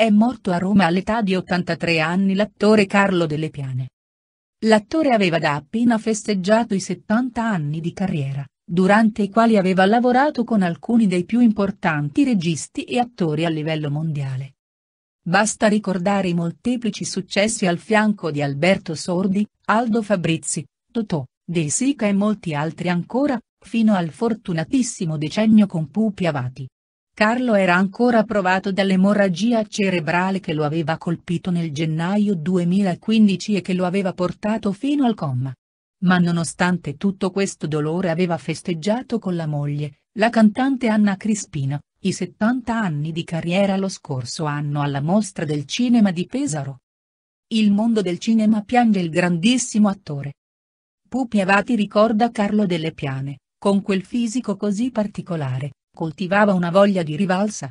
È morto a Roma all'età di 83 anni l'attore Carlo Delle Piane. L'attore aveva da appena festeggiato i 70 anni di carriera, durante i quali aveva lavorato con alcuni dei più importanti registi e attori a livello mondiale. Basta ricordare i molteplici successi al fianco di Alberto Sordi, Aldo Fabrizi, Totò, De Sica e molti altri ancora, fino al fortunatissimo decennio con Pupi Avati. Carlo era ancora provato dall'emorragia cerebrale che lo aveva colpito nel gennaio 2015 e che lo aveva portato fino al comma. Ma nonostante tutto questo dolore aveva festeggiato con la moglie, la cantante Anna Crispina, i 70 anni di carriera lo scorso anno alla Mostra del Cinema di Pesaro. Il mondo del cinema piange il grandissimo attore. Pupi Avati ricorda Carlo Delle Piane, con quel fisico così particolare, coltivava una voglia di rivalsa.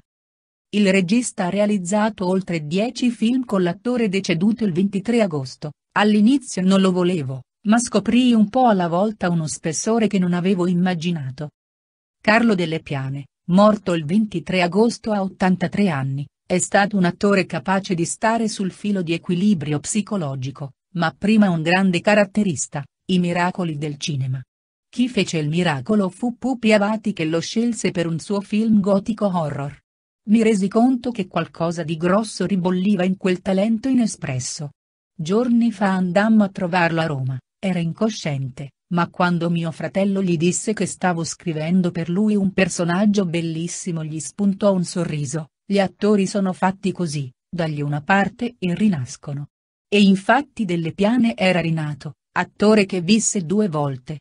Il regista ha realizzato oltre dieci film con l'attore deceduto il 23 agosto, all'inizio non lo volevo, ma scoprì un po' alla volta uno spessore che non avevo immaginato. Carlo Delle Piane, morto il 23 agosto a 83 anni, è stato un attore capace di stare sul filo di equilibrio psicologico, ma prima un grande caratterista, i miracoli del cinema. Chi fece il miracolo fu Pupi Avati che lo scelse per un suo film gotico horror. Mi resi conto che qualcosa di grosso ribolliva in quel talento inespresso. Giorni fa andammo a trovarlo a Roma, era incosciente, ma quando mio fratello gli disse che stavo scrivendo per lui un personaggio bellissimo gli spuntò un sorriso, gli attori sono fatti così, dagli una parte e rinascono. E infatti Delle Piane era rinato, attore che visse due volte,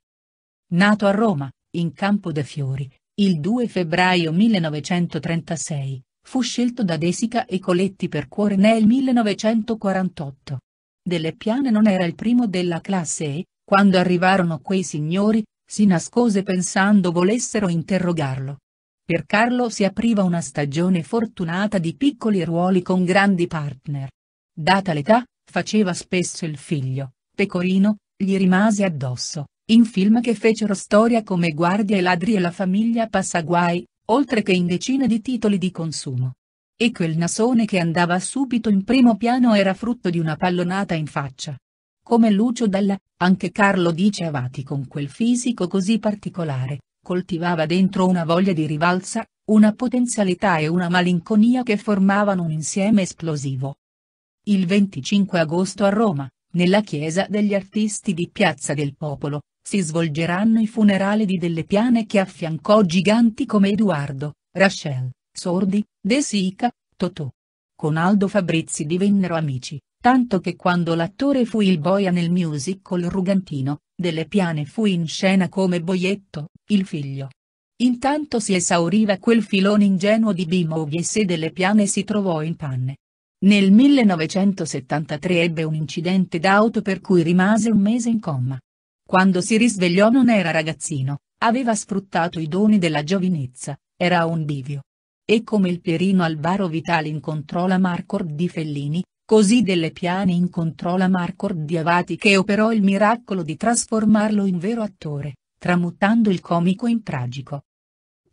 Nato a Roma, in Campo de Fiori, il 2 febbraio 1936, fu scelto da Desica e Coletti per cuore nel 1948. Delle Piane non era il primo della classe e, quando arrivarono quei signori, si nascose pensando volessero interrogarlo. Per Carlo si apriva una stagione fortunata di piccoli ruoli con grandi partner. Data l'età, faceva spesso il figlio, Pecorino, gli rimase addosso, in film che fecero storia come Guardia e Ladri e La famiglia Passaguai, oltre che in decine di titoli di consumo. E quel nasone che andava subito in primo piano era frutto di una pallonata in faccia. Come Lucio Dalla, anche Carlo Dice Avati con quel fisico così particolare, coltivava dentro una voglia di rivalsa, una potenzialità e una malinconia che formavano un insieme esplosivo. Il 25 agosto a Roma, nella chiesa degli artisti di Piazza del Popolo, si svolgeranno i funerali di delle piane che affiancò giganti come Eduardo, Rachel, Sordi, De Sica, Totò. Con Aldo Fabrizi divennero amici, tanto che quando l'attore fu il boia nel musical Rugantino, delle piane fu in scena come Boietto, il figlio. Intanto si esauriva quel filone ingenuo di B-Movie e delle piane si trovò in panne. Nel 1973 ebbe un incidente d'auto per cui rimase un mese in coma. Quando si risvegliò non era ragazzino, aveva sfruttato i doni della giovinezza, era un bivio. E come il Pierino Alvaro Vitale incontrò la Marcord di Fellini, così Delle piani incontrò la Marcord di Avati che operò il miracolo di trasformarlo in vero attore, tramutando il comico in tragico.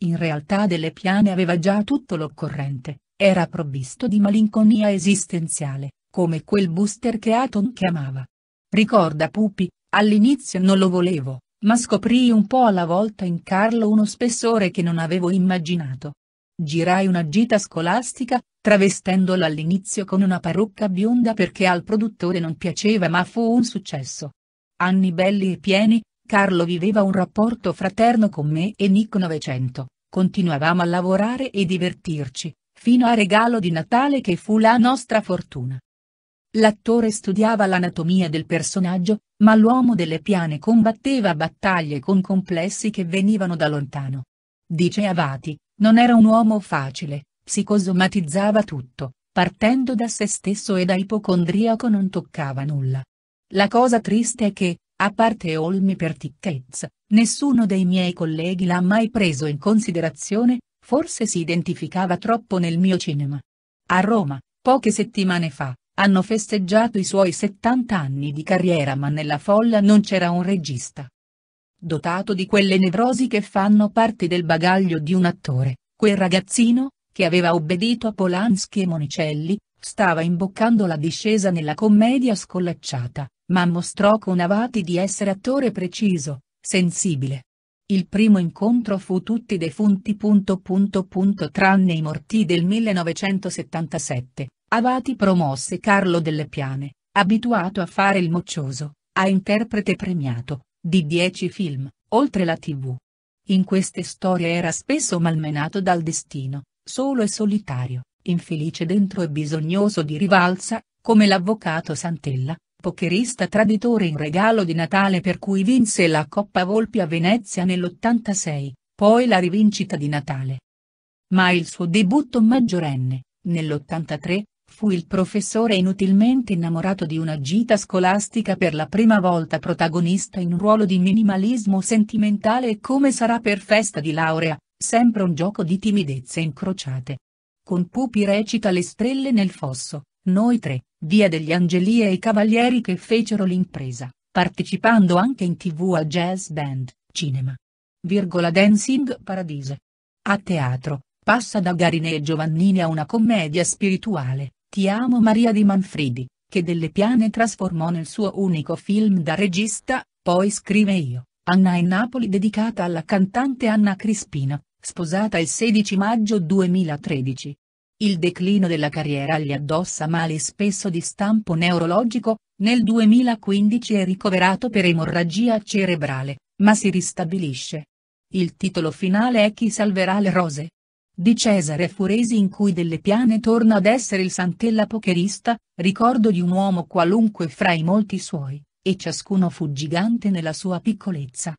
In realtà Delle Piane aveva già tutto l'occorrente, era provvisto di malinconia esistenziale, come quel booster che Aton chiamava. Ricorda Pupi, All'inizio non lo volevo, ma scoprii un po' alla volta in Carlo uno spessore che non avevo immaginato. Girai una gita scolastica, travestendolo all'inizio con una parrucca bionda perché al produttore non piaceva ma fu un successo. Anni belli e pieni, Carlo viveva un rapporto fraterno con me e Nick 900, continuavamo a lavorare e divertirci, fino a regalo di Natale che fu la nostra fortuna. L'attore studiava l'anatomia del personaggio, ma l'uomo delle piane combatteva battaglie con complessi che venivano da lontano. Dice Avati, non era un uomo facile, psicosomatizzava tutto, partendo da se stesso e da ipocondriaco non toccava nulla. La cosa triste è che, a parte Olmi per Tickets, nessuno dei miei colleghi l'ha mai preso in considerazione, forse si identificava troppo nel mio cinema. A Roma, poche settimane fa, hanno festeggiato i suoi 70 anni di carriera ma nella folla non c'era un regista. Dotato di quelle nevrosi che fanno parte del bagaglio di un attore, quel ragazzino, che aveva obbedito a Polanski e Monicelli, stava imboccando la discesa nella commedia scollacciata, ma mostrò con Avati di essere attore preciso, sensibile. Il primo incontro fu tutti defunti. Punto, punto, punto, tranne i morti del 1977, Avati promosse Carlo Delle Piane, abituato a fare il moccioso, a interprete premiato, di dieci film, oltre la tv. In queste storie era spesso malmenato dal destino, solo e solitario, infelice dentro e bisognoso di rivalsa, come l'avvocato Santella, pokerista traditore in regalo di Natale per cui vinse la Coppa Volpi a Venezia nell'86, poi la rivincita di Natale. Ma il suo debutto maggiorenne, nell'83, Fu il professore inutilmente innamorato di una gita scolastica per la prima volta protagonista in un ruolo di minimalismo sentimentale e come sarà per festa di laurea, sempre un gioco di timidezze incrociate. Con Pupi recita Le strelle nel fosso, Noi tre, Via degli Angeli e i Cavalieri che fecero l'impresa, partecipando anche in tv a jazz band, cinema. Virgola Dancing Paradise. A teatro, passa da Garinei e Giovannini a una commedia spirituale, ti amo Maria di Manfredi, che delle piane trasformò nel suo unico film da regista, poi scrive Io, Anna e Napoli dedicata alla cantante Anna Crispina, sposata il 16 maggio 2013. Il declino della carriera gli addossa male spesso di stampo neurologico, nel 2015 è ricoverato per emorragia cerebrale, ma si ristabilisce. Il titolo finale è Chi salverà le rose di Cesare Furesi in cui Delle Piane torna ad essere il Santella pokerista, ricordo di un uomo qualunque fra i molti suoi, e ciascuno fu gigante nella sua piccolezza.